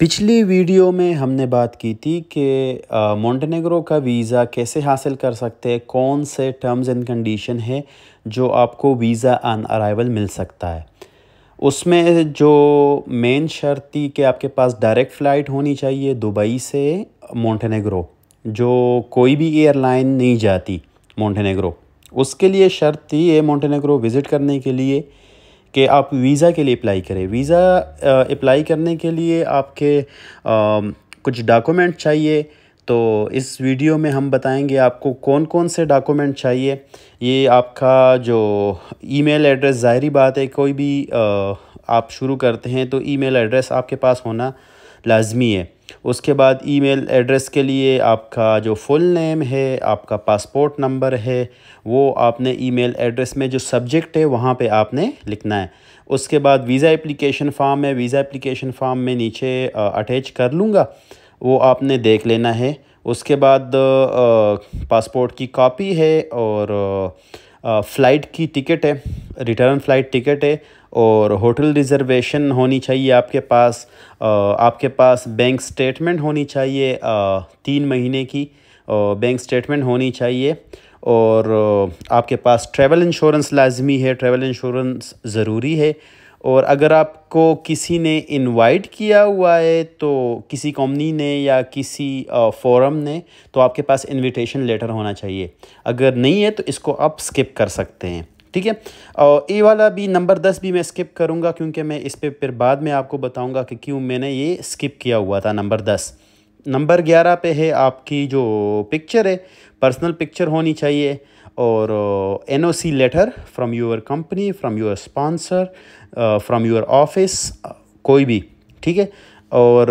पिछली वीडियो में हमने बात की थी कि मोंटेनेग्रो का वीज़ा कैसे हासिल कर सकते हैं कौन से टर्म्स एंड कंडीशन है जो आपको वीज़ा ऑन अराइवल मिल सकता है उसमें जो मेन शर्त थी कि आपके पास डायरेक्ट फ़्लाइट होनी चाहिए दुबई से मोंटेनेग्रो जो कोई भी एयरलाइन नहीं जाती मोंटेनेग्रो उसके लिए शर्त थी ये मोंटेनेग्रो विज़िट करने के लिए कि आप वीज़ा के लिए अप्लाई करें वीज़ा अप्लाई करने के लिए आपके आ, कुछ डॉक्यूमेंट चाहिए तो इस वीडियो में हम बताएंगे आपको कौन कौन से डॉक्यूमेंट चाहिए ये आपका जो ईमेल एड्रेस ज़ाहरी बात है कोई भी आ, आप शुरू करते हैं तो ईमेल एड्रेस आपके पास होना लाजमी है उसके बाद ईमेल एड्रेस के लिए आपका जो फुल नेम है आपका पासपोर्ट नंबर है वो आपने ईमेल एड्रेस में जो सब्जेक्ट है वहाँ पे आपने लिखना है उसके बाद वीज़ा एप्लीकेशन फॉर्म है वीज़ा एप्लीकेशन फॉर्म में नीचे अटैच कर लूँगा वो आपने देख लेना है उसके बाद पासपोर्ट की कॉपी है और फ़्लाइट की टिकट है रिटर्न फ़्लाइट टिकट है और होटल रिज़र्वेशन होनी चाहिए आपके पास आपके पास बैंक स्टेटमेंट होनी चाहिए तीन महीने की बैंक स्टेटमेंट होनी चाहिए और आपके पास ट्रैवल इंश्योरेंस लाजमी है ट्रैवल इंश्योरेंस ज़रूरी है और अगर आपको किसी ने इनवाइट किया हुआ है तो किसी कंपनी ने या किसी फोरम ने तो आपके पास इनविटेशन लेटर होना चाहिए अगर नहीं है तो इसको आप स्किप कर सकते हैं ठीक है और ए वाला भी नंबर दस भी मैं स्किप करूँगा क्योंकि मैं इस पर फिर बाद में आपको बताऊँगा कि क्यों मैंने ये स्किप किया हुआ था नंबर दस नंबर ग्यारह पे है आपकी जो पिक्चर है पर्सनल पिक्चर होनी चाहिए और N O C letter from your company from your sponsor from your office कोई भी ठीक है और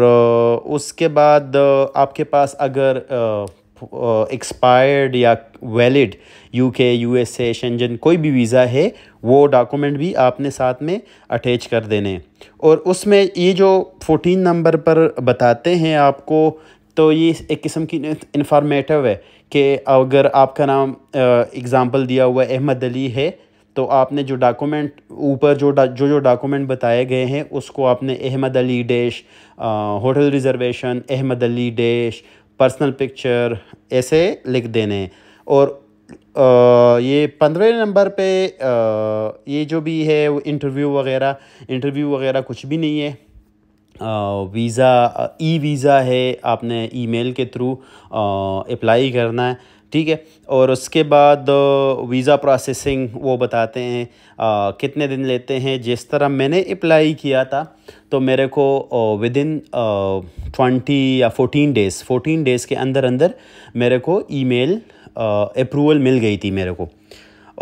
uh, उसके बाद uh, आपके पास अगर uh, एक्सपायर्ड या वैलिड यूके यूएसए शंजन कोई भी वीज़ा है वो डॉक्यूमेंट भी आपने साथ में अटैच कर देने और उसमें ये जो फोटीन नंबर पर बताते हैं आपको तो ये एक किस्म की इंफॉर्मेटिव है कि अगर आपका नाम एग्ज़ाम्पल दिया हुआ अहमद अली है तो आपने जो डॉक्यूमेंट ऊपर जो जो जो डॉक्यूमेंट बताए गए हैं उसको आपने Ahmad Ali dash hotel reservation Ahmad Ali dash personal picture ऐसे लिख देने और आ, ये पंद्रह नंबर पे आ, ये जो भी है वो इंटरव्यू वगैरह इंटरव्यू वगैरह कुछ भी नहीं है वीज़ा ई वीज़ा है आपने ईमेल के थ्रू अप्लाई करना है ठीक है और उसके बाद वीज़ा प्रोसेसिंग वो बताते हैं आ, कितने दिन लेते हैं जिस तरह मैंने अप्लाई किया था तो मेरे को विद इन ट्वेंटी या फोटीन डेज़ फोटीन डेज़ के अंदर अंदर मेरे को ईमेल अप्रूवल मिल गई थी मेरे को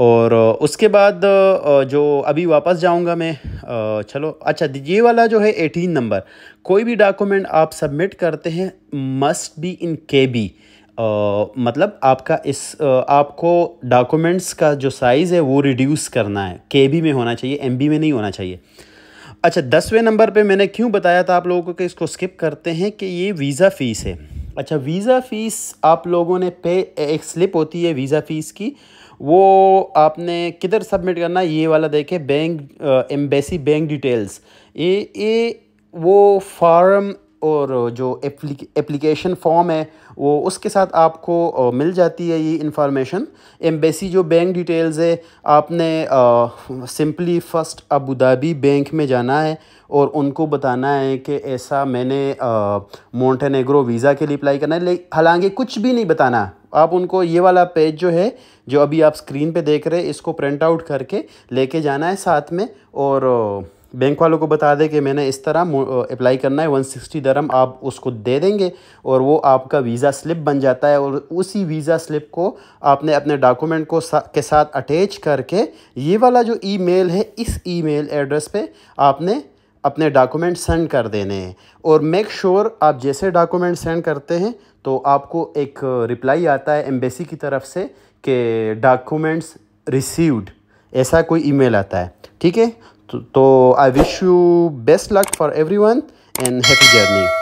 और उसके बाद जो अभी वापस जाऊंगा मैं चलो अच्छा ये वाला जो है एटीन नंबर कोई भी डॉक्यूमेंट आप सबमिट करते हैं मस्ट बी इन के बी मतलब आपका इस आपको डॉक्यूमेंट्स का जो साइज़ है वो रिड्यूस करना है के बी में होना चाहिए एम बी में नहीं होना चाहिए अच्छा दसवें नंबर पे मैंने क्यों बताया था आप लोगों को कि इसको स्किप करते हैं कि ये वीज़ा फ़ीस है अच्छा वीज़ा फ़ीस आप लोगों ने पे एक स्लिप होती है वीज़ा फ़ीस की वो आपने किधर सबमिट करना ये वाला देखे बैंक एम्बेसी बैंक डिटेल्स ये ये वो फॉर्म और जो एप्लीकेशन फॉर्म है वो उसके साथ आपको मिल जाती है ये इन्फॉर्मेशन एम्बेसी जो बैंक डिटेल्स है आपने simply first Abu Dhabi bank में जाना है और उनको बताना है कि ऐसा मैंने मोंटेनेग्रो वीज़ा के लिए अप्लाई करना है लेकिन हालांकि कुछ भी नहीं बताना आप उनको ये वाला पेज जो है जो अभी आप स्क्रीन पे देख रहे हैं इसको प्रिंट आउट करके लेके जाना है साथ में और बैंक वालों को बता दें कि मैंने इस तरह अप्लाई करना है वन सिक्सटी दरम आप उसको दे देंगे और वो आपका वीज़ा स्लिप बन जाता है और उसी वीज़ा स्लिप को आपने अपने डॉक्यूमेंट को सा, के साथ अटैच करके ये वाला जो ईमेल है इस ईमेल एड्रेस पे आपने अपने डॉक्यूमेंट सेंड कर देने हैं और मेक श्योर sure आप जैसे डॉक्यूमेंट सेंड करते हैं तो आपको एक रिप्लाई आता है एम्बेसी की तरफ से कि डॉक्यूमेंट्स रिसीव्ड ऐसा कोई ईमेल आता है ठीक है so i wish you best luck for everyone and happy journey